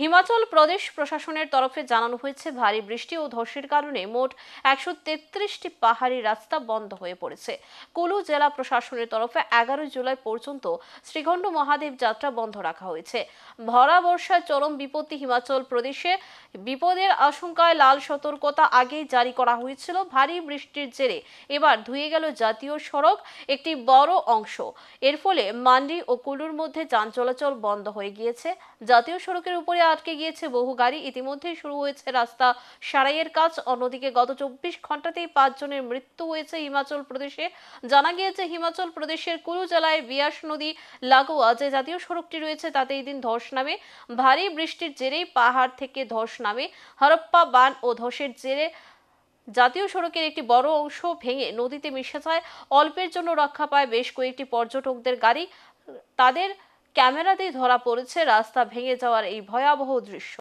হিমাচল প্রদেশ প্রশাসনের তরফে জানানো হয়েছে ভারী বৃষ্টি ও ধসের কারণে মোট একশো তেত্রিশটি পাহাড়ি রাস্তা বন্ধ হয়ে পড়েছে কুলু জেলা প্রশাসনের তরফে এগারোই জুলাই পর্যন্ত শ্রীখণ্ড মহাদেব যাত্রা বন্ধ রাখা হয়েছে ভরা বর্ষায় চরম বিপত্তি হিমাচল প্রদেশে বিপদের আশঙ্কায় লাল সতর্কতা আগেই জারি করা হয়েছিল ভারী বৃষ্টির জেরে এবার ধুয়ে গেল জাতীয় সড়ক একটি বড় অংশ এর ফলে মান্ডি ও কুলুর মধ্যে যান চলাচল বন্ধ হয়ে গিয়েছে জাতীয় সড়কের উপরে হয়ে আটকে গিয়েছে বহু গাড়ি ইতিমধ্যে শুরু হয়েছে রাস্তা সারাইয়ের কাজ অন্যদিকে গত চব্বিশ ঘন্টাতেই পাঁচজনের মৃত্যু হয়েছে হিমাচল প্রদেশে জানা গিয়েছে হিমাচল প্রদেশের কুরু জেলায় বিয়াস নদী লাগোয়া যে জাতীয় সড়কটি রয়েছে তাতে এই দিন ধস নামে ভারী বৃষ্টির জেরেই পাহাড় থেকে ধস নামে হরপ্পা বান ও ধসের জেরে জাতীয় সড়কের একটি বড় অংশ ভেঙে নদীতে মিশে যায় অল্পের জন্য রক্ষা পায় বেশ কয়েকটি পর্যটকদের গাড়ি তাদের ক্যামেরাতেই ধরা পড়েছে রাস্তা ভেঙে যাওয়ার এই ভয়াবহ দৃশ্য